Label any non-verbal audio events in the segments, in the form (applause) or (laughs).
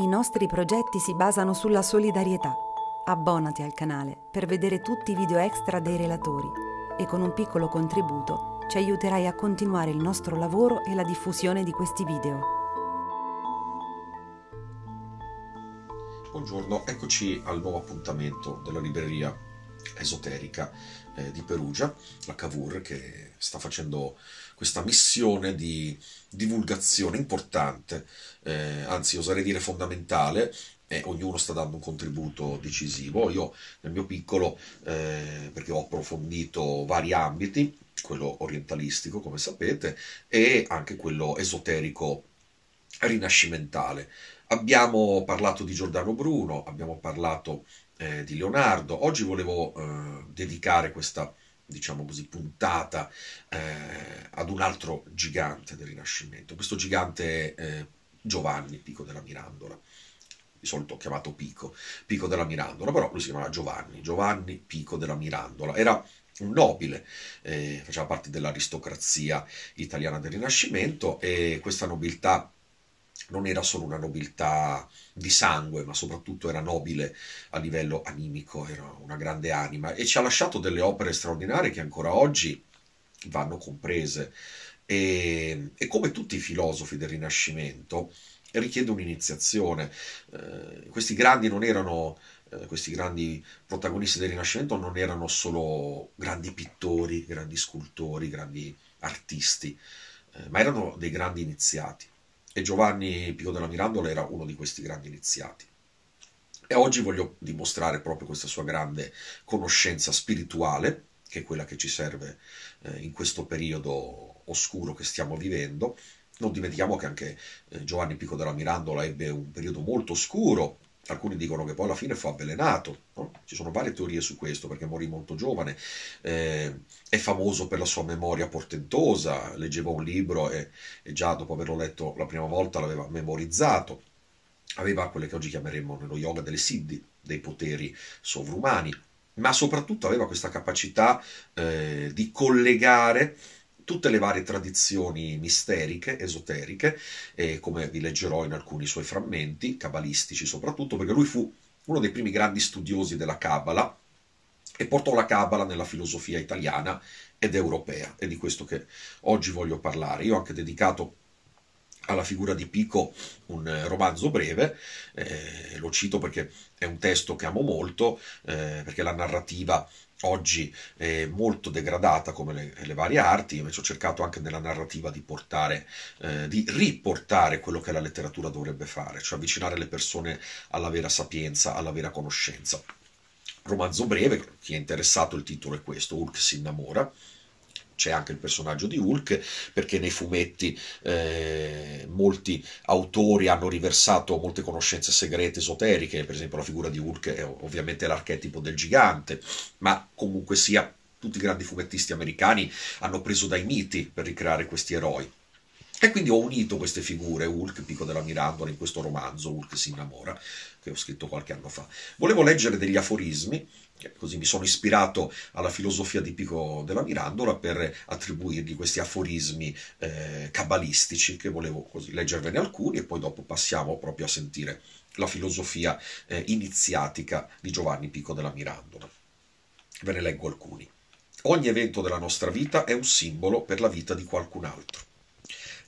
I nostri progetti si basano sulla solidarietà. Abbonati al canale per vedere tutti i video extra dei relatori e con un piccolo contributo ci aiuterai a continuare il nostro lavoro e la diffusione di questi video. Buongiorno, eccoci al nuovo appuntamento della libreria esoterica eh, di Perugia, la Cavour, che sta facendo questa missione di divulgazione importante, eh, anzi oserei dire fondamentale, e ognuno sta dando un contributo decisivo. Io nel mio piccolo, eh, perché ho approfondito vari ambiti, quello orientalistico come sapete, e anche quello esoterico rinascimentale. Abbiamo parlato di Giordano Bruno, abbiamo parlato eh, di Leonardo. Oggi volevo eh, dedicare questa diciamo così, puntata eh, ad un altro gigante del Rinascimento. Questo gigante è eh, Giovanni Pico della Mirandola, di solito chiamato Pico, Pico della Mirandola, però lui si chiamava Giovanni, Giovanni Pico della Mirandola. Era un nobile, eh, faceva parte dell'aristocrazia italiana del Rinascimento e questa nobiltà non era solo una nobiltà di sangue, ma soprattutto era nobile a livello animico, era una grande anima e ci ha lasciato delle opere straordinarie che ancora oggi vanno comprese. E, e come tutti i filosofi del Rinascimento, richiede un'iniziazione. Eh, questi grandi non erano eh, questi grandi protagonisti del Rinascimento non erano solo grandi pittori, grandi scultori, grandi artisti, eh, ma erano dei grandi iniziati e Giovanni Pico della Mirandola era uno di questi grandi iniziati. E oggi voglio dimostrare proprio questa sua grande conoscenza spirituale, che è quella che ci serve eh, in questo periodo oscuro che stiamo vivendo. Non dimentichiamo che anche eh, Giovanni Pico della Mirandola ebbe un periodo molto oscuro, Alcuni dicono che poi alla fine fu avvelenato, no? ci sono varie teorie su questo perché morì molto giovane, eh, è famoso per la sua memoria portentosa, leggeva un libro e, e già dopo averlo letto la prima volta l'aveva memorizzato, aveva quelle che oggi chiameremmo nello yoga delle siddhi, dei poteri sovrumani, ma soprattutto aveva questa capacità eh, di collegare tutte le varie tradizioni misteriche, esoteriche, eh, come vi leggerò in alcuni suoi frammenti, cabalistici soprattutto, perché lui fu uno dei primi grandi studiosi della Cabala e portò la Cabala nella filosofia italiana ed europea. È di questo che oggi voglio parlare. Io ho anche dedicato alla figura di Pico un eh, romanzo breve, eh, lo cito perché è un testo che amo molto, eh, perché la narrativa oggi è molto degradata come le, le, varie arti, invece ho cercato anche nella narrativa di, portare, eh, di riportare quello che la letteratura dovrebbe fare, cioè avvicinare le persone alla vera sapienza, alla vera conoscenza. Romanzo breve, chi è interessato il titolo è questo, Hulk si innamora, c'è anche il personaggio di Hulk, perché nei fumetti eh, molti autori hanno riversato molte conoscenze segrete, esoteriche, per esempio la figura di Hulk è ovviamente l'archetipo del gigante, ma comunque sia tutti i grandi fumettisti americani hanno preso dai miti per ricreare questi eroi. E quindi ho unito queste figure, Hulk, Pico della Mirandola, in questo romanzo Hulk si innamora, che ho scritto qualche anno fa. Volevo leggere degli aforismi, così mi sono ispirato alla filosofia di Pico della Mirandola per attribuirgli questi aforismi eh, cabalistici, che volevo così leggervene alcuni e poi dopo passiamo proprio a sentire la filosofia eh, iniziatica di Giovanni Pico della Mirandola. Ve ne leggo alcuni. Ogni evento della nostra vita è un simbolo per la vita di qualcun altro.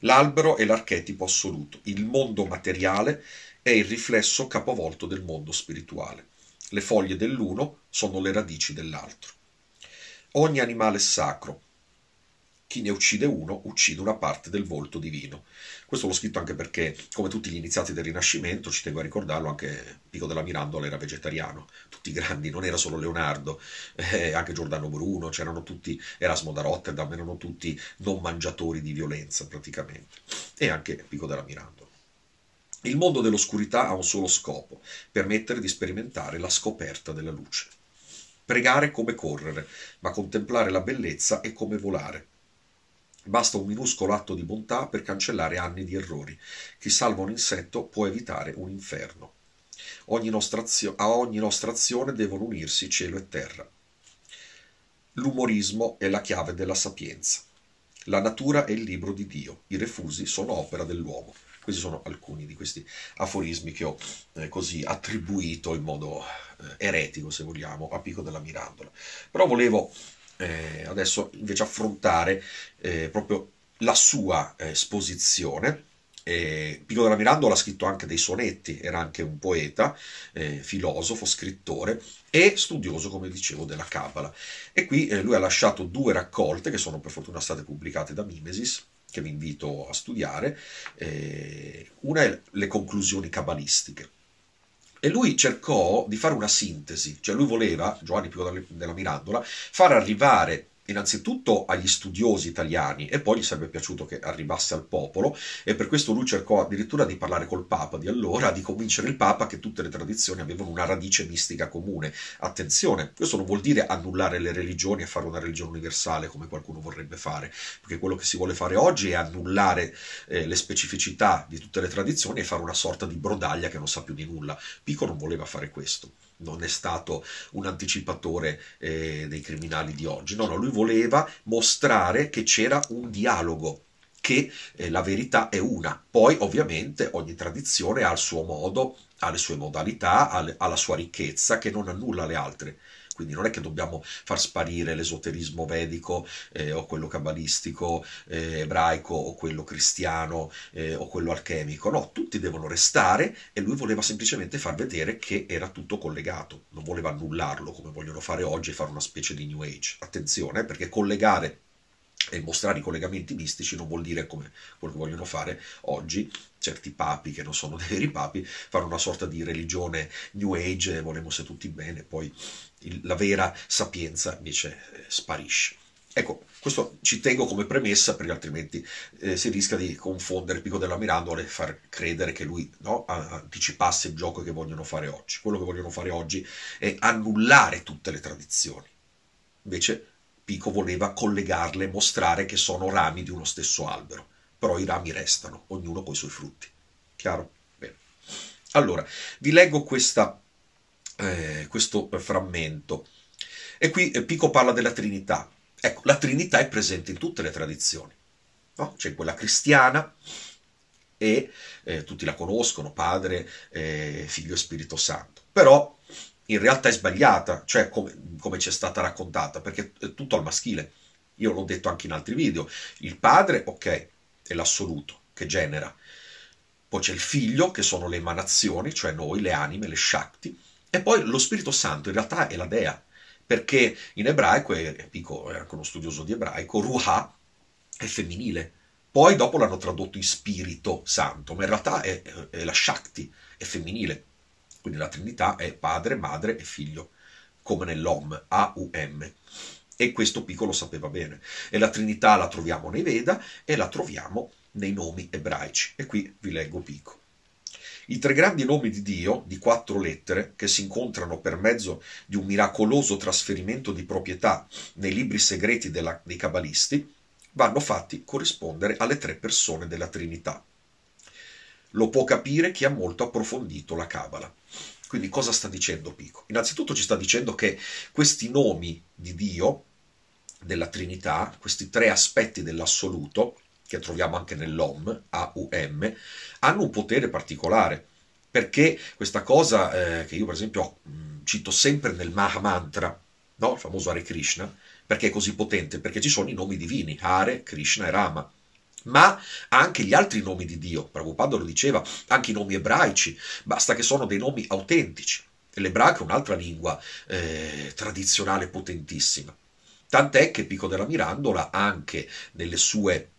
L'albero è l'archetipo assoluto, il mondo materiale è il riflesso capovolto del mondo spirituale. Le foglie dell'uno sono le radici dell'altro. Ogni animale è sacro, chi ne uccide uno uccide una parte del volto divino. Questo l'ho scritto anche perché, come tutti gli iniziati del Rinascimento, ci tengo a ricordarlo, anche Pico della Mirandola era vegetariano, tutti i grandi, non era solo Leonardo, (laughs) eh, anche Giordano Bruno, c'erano tutti, Erasmo da Rotterdam, erano tutti non mangiatori di violenza praticamente, e anche Pico della Mirandola. Il mondo dell'oscurità ha un solo scopo, permettere di sperimentare la scoperta della luce. Pregare come correre, ma contemplare la bellezza è come volare Basta un minuscolo atto di bontà per cancellare anni di errori. Chi salva un insetto può evitare un inferno. Ogni azio- a ogni nostra azione devono unirsi cielo e terra. L'umorismo è la chiave della sapienza. La natura è il libro di Dio, i refusi sono opera dell'uomo. Questi sono alcuni di questi aforismi che ho eh, così attribuito in modo eh, eretico, se vogliamo, a Pico della Mirandola. Però volevo eh, adesso invece affrontare eh, proprio la sua eh, esposizione. Eh, Pino della Mirandola ha scritto anche dei sonetti, era anche un poeta, eh, filosofo, scrittore e studioso, come dicevo, della Cabala. E qui eh, lui ha lasciato due raccolte che sono per fortuna state pubblicate da Mimesis, che vi invito a studiare. Eh, una è Le conclusioni cabalistiche e lui cercò di fare una sintesi, cioè lui voleva, Giovanni Pico della Mirandola, far arrivare innanzitutto agli studiosi italiani e poi gli sarebbe piaciuto che arrivasse al popolo e per questo lui cercò addirittura di parlare col Papa di allora, di convincere il Papa che tutte le tradizioni avevano una radice mistica comune. Attenzione, questo non vuol dire annullare le religioni e fare una religione universale come qualcuno vorrebbe fare, perché quello che si vuole fare oggi è annullare eh, le specificità di tutte le tradizioni e fare una sorta di brodaglia che non sa più di nulla. Pico non voleva fare questo non è stato un anticipatore eh, dei criminali di oggi, no, no, lui voleva mostrare che c'era un dialogo che eh, la verità è una. Poi ovviamente ogni tradizione ha il suo modo, ha le sue modalità, ha, le, ha la sua ricchezza che non annulla le altre quindi non è che dobbiamo far sparire l'esoterismo vedico eh, o quello cabalistico, eh, ebraico o quello cristiano eh, o quello alchemico, no, tutti devono restare e lui voleva semplicemente far vedere che era tutto collegato, non voleva annullarlo come vogliono fare oggi e fare una specie di New Age. Attenzione, eh, perché collegare e mostrare i collegamenti mistici non vuol dire come quello che vogliono fare oggi certi papi che non sono (laughs) dei veri papi fanno una sorta di religione new age vorremmo se tutti bene poi il, la vera sapienza invece eh, sparisce ecco questo ci tengo come premessa perché altrimenti eh, si rischia di confondere Pico della Mirandola e far credere che lui no, anticipasse il gioco che vogliono fare oggi quello che vogliono fare oggi è annullare tutte le tradizioni invece Pico voleva collegarle mostrare che sono rami di uno stesso albero, però i rami restano, ognuno con i suoi frutti. Chiaro? Bene. Allora, vi leggo questa, eh, questo frammento. E qui eh, Pico parla della Trinità. Ecco, la Trinità è presente in tutte le tradizioni. No? C'è quella cristiana e eh, tutti la conoscono, Padre, eh, Figlio e Spirito Santo. Però in realtà è sbagliata, cioè come, come ci è stata raccontata, perché è tutto al maschile. Io l'ho detto anche in altri video. Il padre, ok, è l'assoluto che genera. Poi c'è il figlio, che sono le emanazioni, cioè noi, le anime, le shakti. E poi lo Spirito Santo in realtà è la dea, perché in ebraico, e Pico è anche uno studioso di ebraico, Ruha è femminile. Poi dopo l'hanno tradotto in Spirito Santo, ma in realtà è, è la Shakti, è femminile. Quindi la Trinità è padre, madre e figlio, come nell'Om, A-U-M. E questo Pico lo sapeva bene. E la Trinità la troviamo nei Veda e la troviamo nei nomi ebraici. E qui vi leggo Pico. I tre grandi nomi di Dio, di quattro lettere, che si incontrano per mezzo di un miracoloso trasferimento di proprietà nei libri segreti della, dei cabalisti, vanno fatti corrispondere alle tre persone della Trinità. Lo può capire chi ha molto approfondito la Cabala. Quindi cosa sta dicendo Pico? Innanzitutto ci sta dicendo che questi nomi di Dio, della Trinità, questi tre aspetti dell'assoluto, che troviamo anche nell'OM, A-U-M, hanno un potere particolare. Perché questa cosa eh, che io per esempio mm, cito sempre nel Mahamantra, no? il famoso Hare Krishna, perché è così potente? Perché ci sono i nomi divini, Hare, Krishna e Rama ma anche gli altri nomi di Dio, Prabhupada lo diceva, anche i nomi ebraici, basta che sono dei nomi autentici. L'ebraico è un'altra lingua eh, tradizionale potentissima. Tant'è che Pico della Mirandola anche nelle sue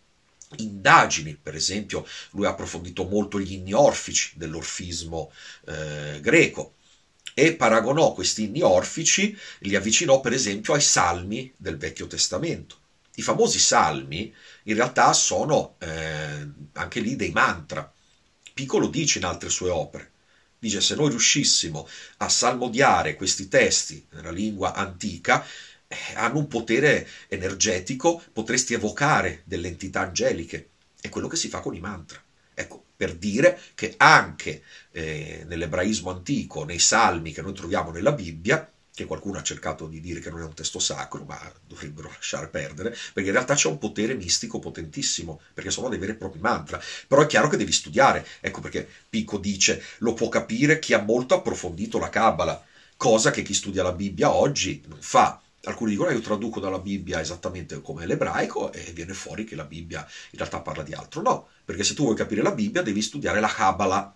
indagini, per esempio, lui ha approfondito molto gli inni orfici dell'orfismo eh, greco e paragonò questi inni orfici, li avvicinò per esempio ai salmi del Vecchio Testamento i famosi salmi in realtà sono eh, anche lì dei mantra. Piccolo dice in altre sue opere, dice se noi riuscissimo a salmodiare questi testi nella lingua antica, eh, hanno un potere energetico, potresti evocare delle entità angeliche. È quello che si fa con i mantra. Ecco, per dire che anche eh, nell'ebraismo antico, nei salmi che noi troviamo nella Bibbia, che qualcuno ha cercato di dire che non è un testo sacro, ma dovrebbero lasciare perdere, perché in realtà c'è un potere mistico potentissimo, perché sono dei veri e propri mantra. Però è chiaro che devi studiare, ecco perché Pico dice, lo può capire chi ha molto approfondito la Kabbalah, cosa che chi studia la Bibbia oggi non fa. Alcuni dicono, eh, io traduco dalla Bibbia esattamente come l'ebraico e viene fuori che la Bibbia in realtà parla di altro. No, perché se tu vuoi capire la Bibbia devi studiare la Kabbalah,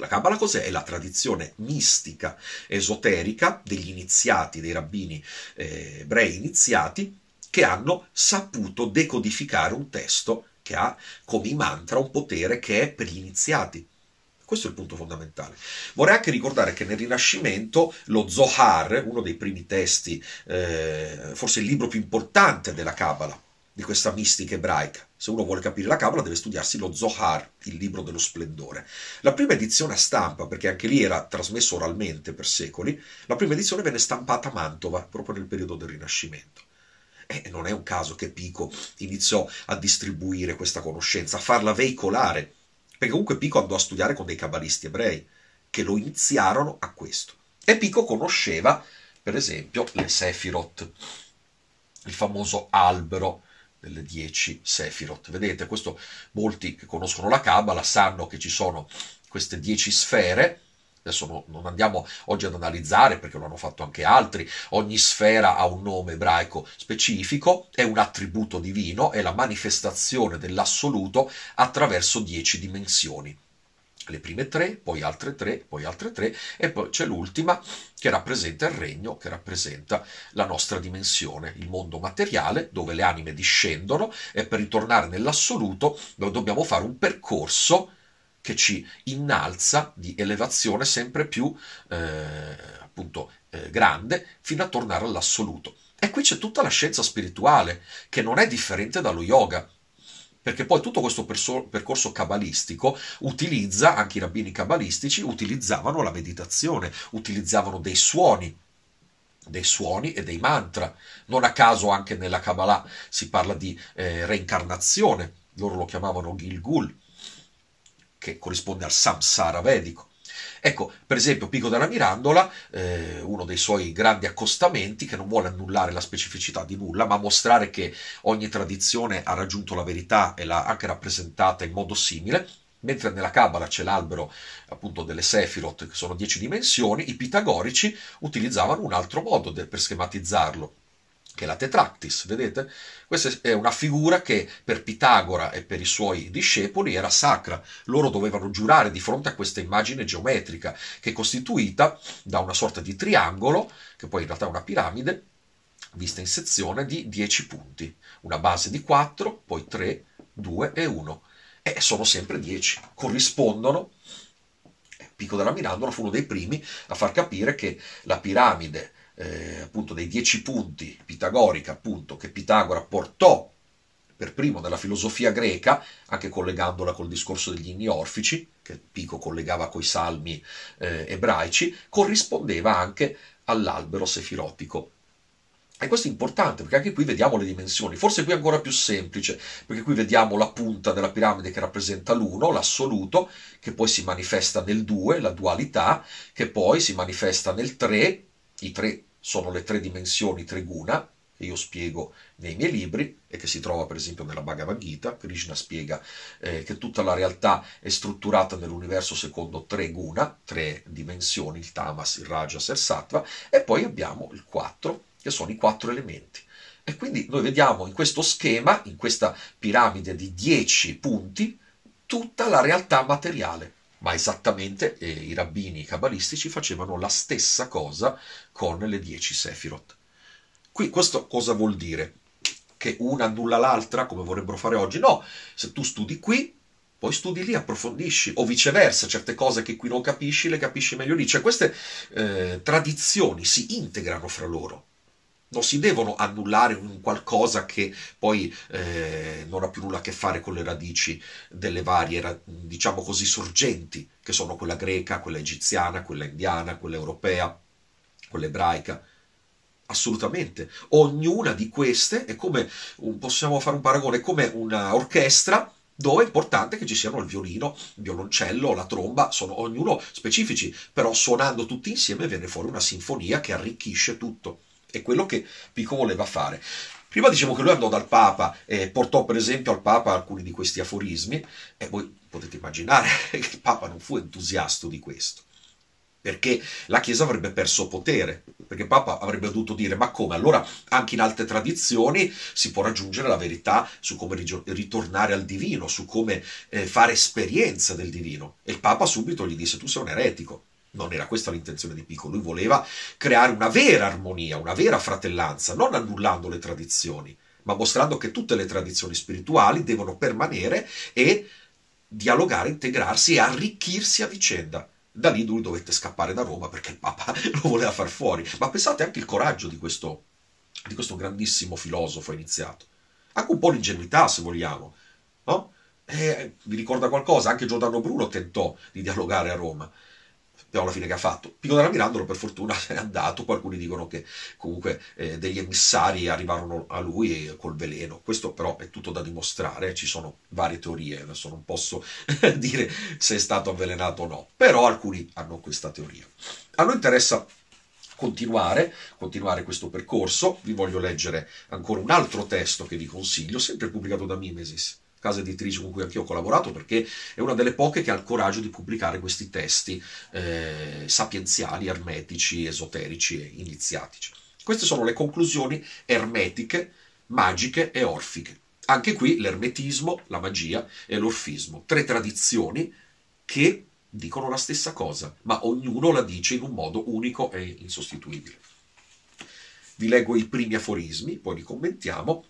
la Kabbalah cos'è? È la tradizione mistica, esoterica degli iniziati, dei rabbini eh, ebrei iniziati, che hanno saputo decodificare un testo che ha come mantra un potere che è per gli iniziati. Questo è il punto fondamentale. Vorrei anche ricordare che nel Rinascimento lo Zohar, uno dei primi testi, eh, forse il libro più importante della Kabbalah, di questa mistica ebraica, se uno vuole capire la Kabbalah deve studiarsi lo Zohar, il libro dello splendore. La prima edizione a stampa, perché anche lì era trasmesso oralmente per secoli, la prima edizione venne stampata a Mantova proprio nel periodo del Rinascimento. E non è un caso che Pico iniziò a distribuire questa conoscenza, a farla veicolare, perché comunque Pico andò a studiare con dei cabalisti ebrei che lo iniziarono a questo. E Pico conosceva, per esempio, le Sefirot, il famoso albero delle dieci Sefirot. Vedete, questo molti che conoscono la Kabbalah sanno che ci sono queste dieci sfere. Adesso no, non andiamo oggi ad analizzare perché lo hanno fatto anche altri. Ogni sfera ha un nome ebraico specifico, è un attributo divino, è la manifestazione dell'assoluto attraverso dieci dimensioni le prime tre, poi altre tre, poi altre tre e poi c'è l'ultima che rappresenta il regno, che rappresenta la nostra dimensione, il mondo materiale dove le anime discendono e per ritornare nell'assoluto dobbiamo fare un percorso che ci innalza di elevazione sempre più eh, appunto eh, grande fino a tornare all'assoluto. E qui c'è tutta la scienza spirituale che non è differente dallo yoga, perché poi tutto questo percorso cabalistico utilizza, anche i rabbini cabalistici utilizzavano la meditazione, utilizzavano dei suoni, dei suoni e dei mantra. Non a caso anche nella Kabbalah si parla di eh, reincarnazione, loro lo chiamavano Gilgul, che corrisponde al samsara vedico. Ecco, per esempio, Pico della Mirandola, eh, uno dei suoi grandi accostamenti, che non vuole annullare la specificità di nulla, ma mostrare che ogni tradizione ha raggiunto la verità e l'ha anche rappresentata in modo simile, Mentre nella Cabala c'è l'albero appunto delle Sefirot, che sono dieci dimensioni, i pitagorici utilizzavano un altro modo per schematizzarlo che è la tetractis, vedete? Questa è una figura che per Pitagora e per i suoi discepoli era sacra, loro dovevano giurare di fronte a questa immagine geometrica che è costituita da una sorta di triangolo, che poi in realtà è una piramide, vista in sezione di 10 punti, una base di 4, poi 3, 2 e 1 e sono sempre 10, corrispondono eh, Pico della Mirandola fu uno dei primi a far capire che la piramide eh, appunto dei dieci punti pitagorica appunto che Pitagora portò per primo nella filosofia greca, anche collegandola col discorso degli inni orfici, che Pico collegava coi salmi eh, ebraici, corrispondeva anche all'albero sefirotico. E questo è importante perché anche qui vediamo le dimensioni, forse qui è ancora più semplice, perché qui vediamo la punta della piramide che rappresenta l'uno, l'assoluto, che poi si manifesta nel due, la dualità, che poi si manifesta nel tre, i tre sono le tre dimensioni triguna, che io spiego nei miei libri e che si trova per esempio nella Bhagavad Gita, Krishna spiega eh, che tutta la realtà è strutturata nell'universo secondo tre guna, tre dimensioni, il tamas, il rajas e il sattva, e poi abbiamo il quattro, che sono i quattro elementi. E quindi noi vediamo in questo schema, in questa piramide di dieci punti, tutta la realtà materiale ma esattamente eh, i rabbini cabalistici facevano la stessa cosa con le dieci Sefirot. Qui questo cosa vuol dire? Che una annulla l'altra, come vorrebbero fare oggi? No, se tu studi qui, poi studi lì, approfondisci, o viceversa, certe cose che qui non capisci le capisci meglio lì. Cioè queste eh, tradizioni si integrano fra loro non si devono annullare un qualcosa che poi eh, non ha più nulla a che fare con le radici delle varie, diciamo così, sorgenti, che sono quella greca, quella egiziana, quella indiana, quella europea, quella ebraica. Assolutamente. Ognuna di queste è come, possiamo fare un paragone, è come un'orchestra dove è importante che ci siano il violino, il violoncello, la tromba, sono ognuno specifici, però suonando tutti insieme viene fuori una sinfonia che arricchisce tutto è quello che Pico voleva fare. Prima dicevo che lui andò dal Papa e portò per esempio al Papa alcuni di questi aforismi e voi potete immaginare (laughs) che il Papa non fu entusiasta di questo perché la Chiesa avrebbe perso potere, perché il Papa avrebbe dovuto dire ma come? Allora anche in altre tradizioni si può raggiungere la verità su come ritornare al divino, su come eh, fare esperienza del divino. E il Papa subito gli disse tu sei un eretico, non era questa l'intenzione di Pico, lui voleva creare una vera armonia, una vera fratellanza, non annullando le tradizioni, ma mostrando che tutte le tradizioni spirituali devono permanere e dialogare, integrarsi e arricchirsi a vicenda. Da lì lui dovette scappare da Roma perché il Papa (laughs) lo voleva far fuori. Ma pensate anche il coraggio di questo, di questo grandissimo filosofo iniziato. Anche un po' l'ingenuità, se vogliamo. No? Eh, vi ricorda qualcosa? Anche Giordano Bruno tentò di dialogare a Roma però alla fine che ha fatto? Pico della Mirandola per fortuna se (laughs) n'è andato, alcuni dicono che comunque eh, degli emissari arrivarono a lui col veleno, questo però è tutto da dimostrare, ci sono varie teorie, adesso non posso (laughs) dire se è stato avvelenato o no, però alcuni hanno questa teoria. A noi interessa Continuare, continuare, questo percorso. Vi voglio leggere ancora un altro testo che vi consiglio, sempre pubblicato da Mimesis, casa editrice con cui anch'io ho collaborato, perché è una delle poche che ha il coraggio di pubblicare questi testi eh, sapienziali, ermetici, esoterici e iniziatici. Queste sono le conclusioni ermetiche, magiche e orfiche. Anche qui l'ermetismo, la magia e l'orfismo, tre tradizioni che dicono la stessa cosa, ma ognuno la dice in un modo unico e insostituibile. Vi leggo i primi aforismi, poi li commentiamo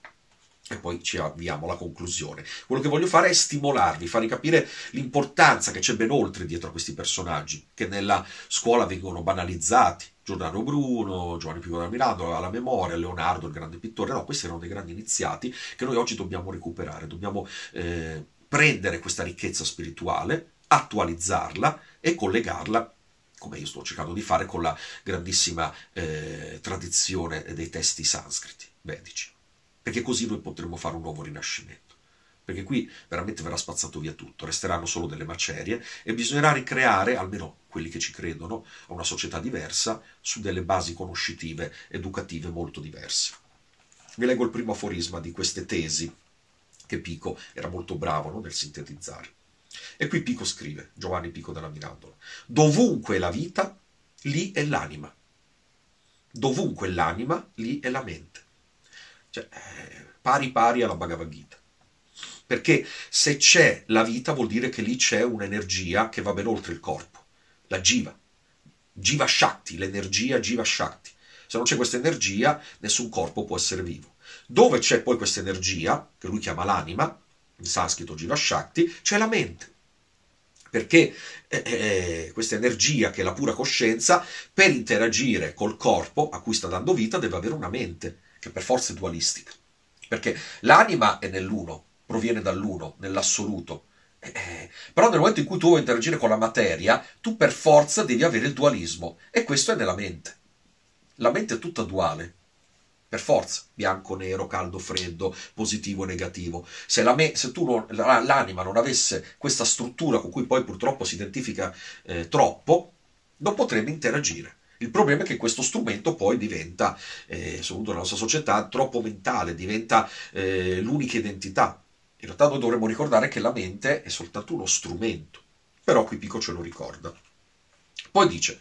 e poi ci avviamo alla conclusione. Quello che voglio fare è stimolarvi, farvi capire l'importanza che c'è ben oltre dietro a questi personaggi, che nella scuola vengono banalizzati. Giordano Bruno, Giovanni Piccolo da Milano, alla memoria, Leonardo, il grande pittore, no, questi erano dei grandi iniziati che noi oggi dobbiamo recuperare, dobbiamo eh, prendere questa ricchezza spirituale, attualizzarla e collegarla come io sto cercando di fare con la grandissima eh, tradizione dei testi sanscriti vedici perché così noi potremo fare un nuovo rinascimento. Perché qui veramente verrà spazzato via tutto, resteranno solo delle macerie e bisognerà ricreare, almeno quelli che ci credono, una società diversa su delle basi conoscitive, educative molto diverse. Vi leggo il primo aforisma di queste tesi, che Pico era molto bravo no, nel sintetizzare. E qui Pico scrive, Giovanni Pico della Mirandola, dovunque è la vita, lì è l'anima. Dovunque l'anima, lì è la mente. Cioè, eh, pari pari alla Bhagavad Gita. Perché se c'è la vita vuol dire che lì c'è un'energia che va ben oltre il corpo, la jiva, jiva shakti, l'energia jiva shakti. Se non c'è questa energia nessun corpo può essere vivo. Dove c'è poi questa energia, che lui chiama l'anima, in sanscrito jiva shakti, c'è la mente perché eh, eh questa energia che è la pura coscienza per interagire col corpo a cui sta dando vita deve avere una mente che per forza è dualistica, perché l'anima è nell'uno, proviene dall'uno, nell'assoluto, eh, eh, però nel momento in cui tu vuoi interagire con la materia, tu per forza devi avere il dualismo e questo è nella mente. La mente è tutta duale, per forza, bianco, nero, caldo, freddo, positivo, negativo. Se, la me, se non, la, l'anima non avesse questa struttura con cui poi purtroppo si identifica eh, troppo, non potrebbe interagire. Il problema è che questo strumento poi diventa, eh, soprattutto nella nostra società, troppo mentale, diventa eh, l'unica identità. In realtà noi dovremmo ricordare che la mente è soltanto uno strumento, però qui Pico ce lo ricorda. Poi dice,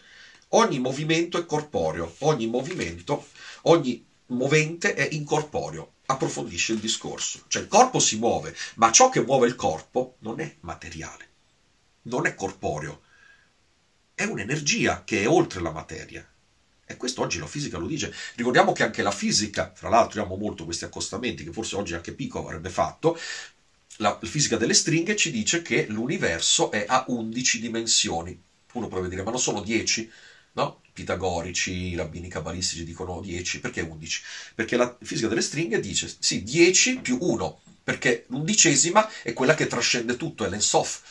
ogni movimento è corporeo, ogni movimento, ogni movente è incorporeo, approfondisce il discorso. Cioè il corpo si muove, ma ciò che muove il corpo non è materiale, non è corporeo, è un'energia che è oltre la materia. E questo oggi la fisica lo dice. Ricordiamo che anche la fisica, fra l'altro abbiamo molto questi accostamenti che forse oggi anche Pico avrebbe fatto, la fisica delle stringhe ci dice che l'universo è a 11 dimensioni. Uno potrebbe dire, ma non sono 10? No? Pitagorici, i rabbini cabalistici dicono 10, perché 11? Perché la fisica delle stringhe dice, sì, 10 più 1, perché l'undicesima è quella che trascende tutto, è l'ensof,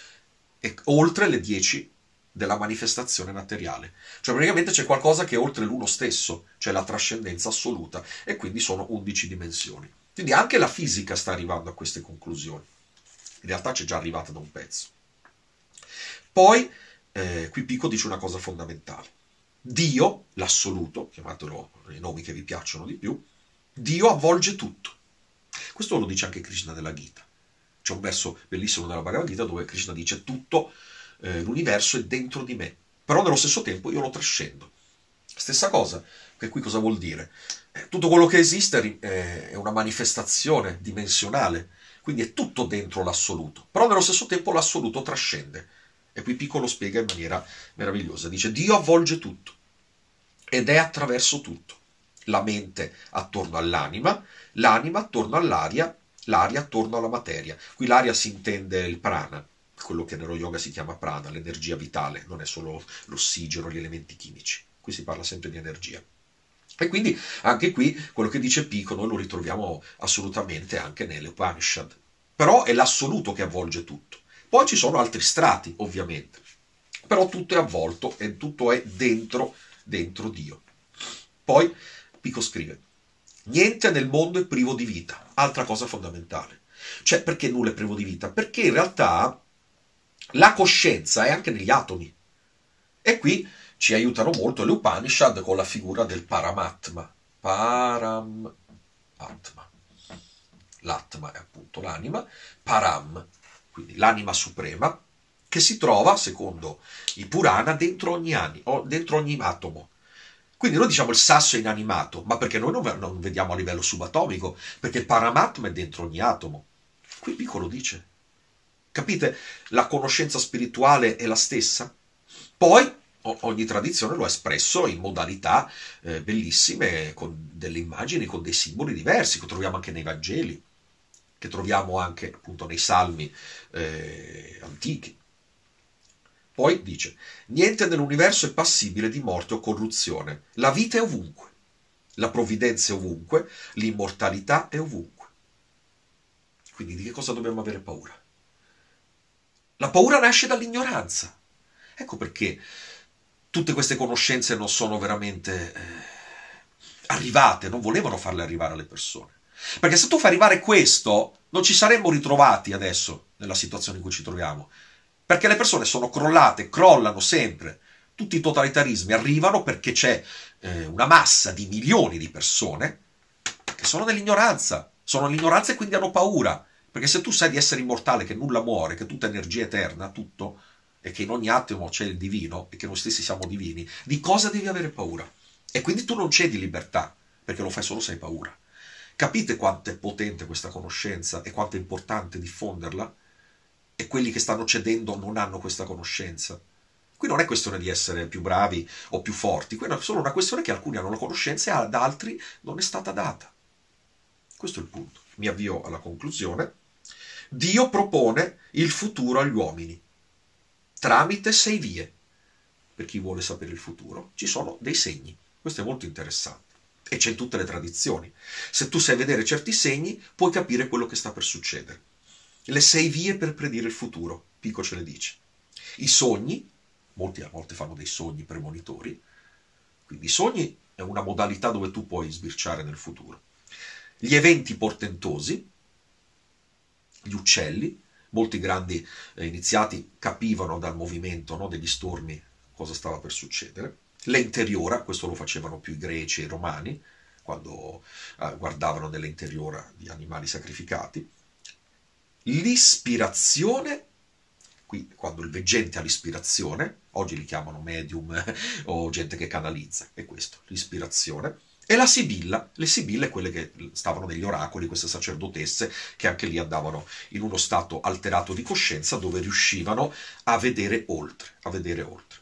è oltre le 10 della manifestazione materiale. Cioè praticamente c'è qualcosa che è oltre l'uno stesso, cioè la trascendenza assoluta, e quindi sono 11 dimensioni. Quindi anche la fisica sta arrivando a queste conclusioni. In realtà c'è già arrivata da un pezzo. Poi, eh, qui Pico dice una cosa fondamentale. Dio, l'assoluto, chiamatelo i nomi che vi piacciono di più, Dio avvolge tutto. Questo lo dice anche Krishna della Gita. C'è un verso bellissimo della Bhagavad Gita dove Krishna dice tutto eh, l'universo è dentro di me, però nello stesso tempo io lo trascendo. Stessa cosa, che qui cosa vuol dire? Eh, tutto quello che esiste eh, è una manifestazione dimensionale, quindi è tutto dentro l'assoluto, però nello stesso tempo l'assoluto trascende. E qui Piccolo spiega in maniera meravigliosa, dice Dio avvolge tutto ed è attraverso tutto, la mente attorno all'anima, l'anima attorno all'aria, l'aria attorno alla materia. Qui l'aria si intende il prana, quello che nello yoga si chiama prana, l'energia vitale, non è solo l'ossigeno, gli elementi chimici. Qui si parla sempre di energia. E quindi anche qui quello che dice Pico noi lo ritroviamo assolutamente anche nelle Upanishad. Però è l'assoluto che avvolge tutto. Poi ci sono altri strati, ovviamente. Però tutto è avvolto e tutto è dentro, dentro Dio. Poi Pico scrive, niente nel mondo è privo di vita, altra cosa fondamentale. Cioè, perché nulla è privo di vita? Perché in realtà la coscienza è anche negli atomi. E qui ci aiutano molto le Upanishad con la figura del Paramatma. Paramatma. L'atma è appunto l'anima, Param, quindi l'anima suprema, che si trova, secondo i Purana, dentro ogni, anima, dentro ogni atomo. Quindi noi diciamo il sasso è inanimato, ma perché noi non, non vediamo a livello subatomico, perché il Paramatma è dentro ogni atomo. Qui Piccolo dice, Capite? La conoscenza spirituale è la stessa. Poi ogni tradizione lo ha espresso in modalità eh, bellissime, con delle immagini, con dei simboli diversi, che troviamo anche nei Vangeli, che troviamo anche appunto nei salmi eh, antichi. Poi dice, niente nell'universo è passibile di morte o corruzione, la vita è ovunque, la provvidenza è ovunque, l'immortalità è ovunque. Quindi di che cosa dobbiamo avere paura? La paura nasce dall'ignoranza. Ecco perché tutte queste conoscenze non sono veramente eh, arrivate, non volevano farle arrivare alle persone. Perché se tu fai arrivare questo, non ci saremmo ritrovati adesso nella situazione in cui ci troviamo. Perché le persone sono crollate, crollano sempre. Tutti i totalitarismi arrivano perché c'è eh, una massa di milioni di persone che sono nell'ignoranza, sono nell'ignoranza e quindi hanno paura. Perché se tu sai di essere immortale, che nulla muore, che tutta energia eterna, tutto, e che in ogni attimo c'è il divino, e che noi stessi siamo divini, di cosa devi avere paura? E quindi tu non cedi libertà, perché lo fai solo se hai paura. Capite quanto è potente questa conoscenza e quanto è importante diffonderla? E quelli che stanno cedendo non hanno questa conoscenza. Qui non è questione di essere più bravi o più forti, qui è solo una questione che alcuni hanno la conoscenza e ad altri non è stata data. Questo è il punto mi avvio alla conclusione, Dio propone il futuro agli uomini tramite sei vie. Per chi vuole sapere il futuro, ci sono dei segni. Questo è molto interessante. E c'è in tutte le tradizioni. Se tu sai vedere certi segni, puoi capire quello che sta per succedere. Le sei vie per predire il futuro, Pico ce le dice. I sogni, molti a volte fanno dei sogni premonitori, quindi i sogni è una modalità dove tu puoi sbirciare nel futuro gli eventi portentosi, gli uccelli, molti grandi eh, iniziati capivano dal movimento no, degli storni cosa stava per succedere, le questo lo facevano più i greci e i romani, quando eh, guardavano nelle interiora di animali sacrificati, l'ispirazione, qui quando il veggente ha l'ispirazione, oggi li chiamano medium (laughs) o gente che canalizza, è questo, l'ispirazione, e la Sibilla, le Sibille, quelle che stavano negli oracoli, queste sacerdotesse, che anche lì andavano in uno stato alterato di coscienza dove riuscivano a vedere oltre, a vedere oltre.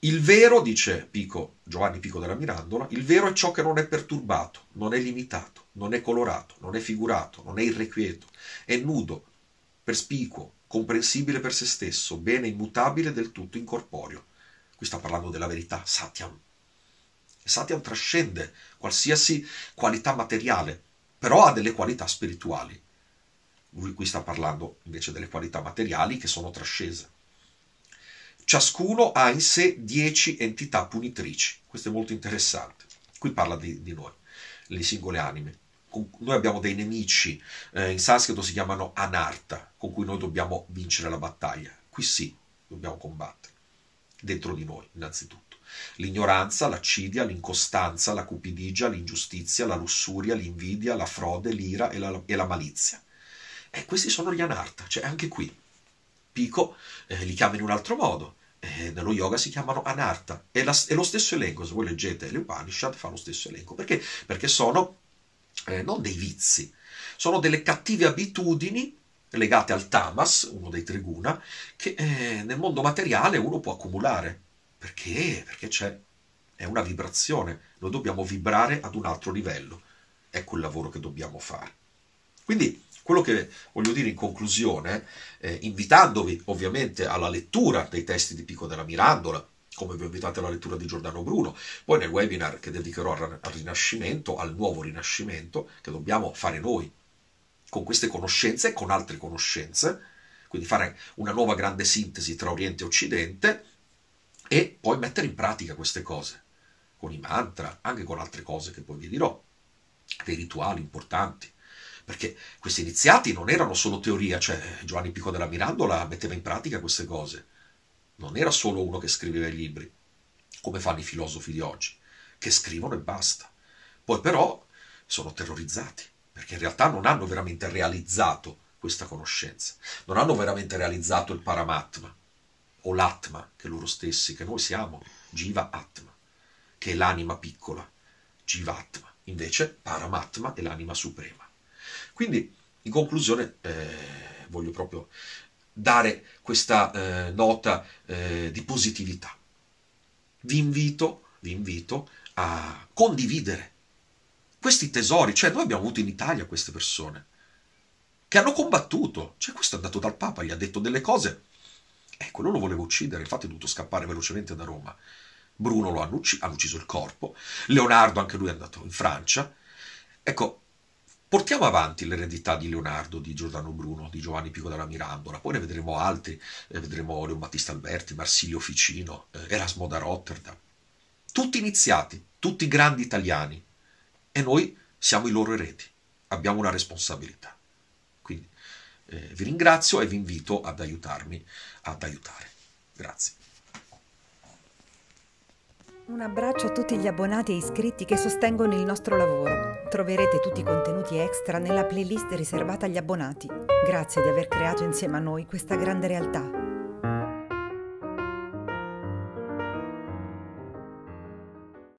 Il vero, dice Pico, Giovanni Pico della Mirandola, il vero è ciò che non è perturbato, non è limitato, non è colorato, non è figurato, non è irrequieto, è nudo, perspicuo, comprensibile per se stesso, bene immutabile del tutto incorporeo. Qui sta parlando della verità, satiam, Satyam trascende qualsiasi qualità materiale, però ha delle qualità spirituali. Lui qui sta parlando invece delle qualità materiali che sono trascese. Ciascuno ha in sé dieci entità punitrici, questo è molto interessante. Qui parla di, di noi, le singole anime. Noi abbiamo dei nemici, eh, in sanscrito si chiamano anarta, con cui noi dobbiamo vincere la battaglia. Qui sì, dobbiamo combattere, dentro di noi innanzitutto. L'ignoranza, l'accidia, l'incostanza, la cupidigia, l'ingiustizia, la lussuria, l'invidia, la frode, l'ira e la, e la malizia. E eh, questi sono gli anarta, cioè anche qui. Pico eh, li chiama in un altro modo, eh, nello yoga si chiamano anarta, è, la, è, lo stesso elenco, se voi leggete le Upanishad fa lo stesso elenco, perché? Perché sono eh, non dei vizi, sono delle cattive abitudini legate al tamas, uno dei triguna, che eh, nel mondo materiale uno può accumulare. Perché? Perché c'è, è una vibrazione, noi dobbiamo vibrare ad un altro livello, ecco il lavoro che dobbiamo fare. Quindi quello che voglio dire in conclusione, eh, invitandovi ovviamente alla lettura dei testi di Pico della Mirandola, come vi ho invitato alla lettura di Giordano Bruno, poi nel webinar che dedicherò al, al Rinascimento, al nuovo Rinascimento, che dobbiamo fare noi con queste conoscenze e con altre conoscenze, quindi fare una nuova grande sintesi tra Oriente e Occidente, e poi mettere in pratica queste cose, con i mantra, anche con altre cose che poi vi dirò, dei rituali importanti. Perché questi iniziati non erano solo teoria, cioè Giovanni Pico della Mirandola metteva in pratica queste cose, non era solo uno che scriveva i libri, come fanno i filosofi di oggi, che scrivono e basta. Poi però sono terrorizzati, perché in realtà non hanno veramente realizzato questa conoscenza, non hanno veramente realizzato il paramatma, o l'atma che loro stessi, che noi siamo, Jiva Atma, che è l'anima piccola, Jiva Atma, invece Paramatma è l'anima suprema. Quindi in conclusione eh, voglio proprio dare questa eh, nota eh, di positività. Vi invito, vi invito a condividere questi tesori, cioè noi abbiamo avuto in Italia queste persone che hanno combattuto, cioè questo è andato dal Papa, gli ha detto delle cose eh, quello ecco, lo voleva uccidere, infatti è dovuto scappare velocemente da Roma. Bruno lo hanno, ucc- hanno ucciso il corpo, Leonardo anche lui è andato in Francia. Ecco, portiamo avanti l'eredità di Leonardo, di Giordano Bruno, di Giovanni Pico della Mirandola, poi ne vedremo altri, eh, vedremo Leon Battista Alberti, Marsilio Ficino, eh, Erasmo da Rotterdam. Tutti iniziati, tutti grandi italiani e noi siamo i loro eredi, abbiamo una responsabilità. Quindi eh, vi ringrazio e vi invito ad aiutarmi ad aiutare. Grazie. Un abbraccio a tutti gli abbonati e iscritti che sostengono il nostro lavoro. Troverete tutti i contenuti extra nella playlist riservata agli abbonati. Grazie di aver creato insieme a noi questa grande realtà.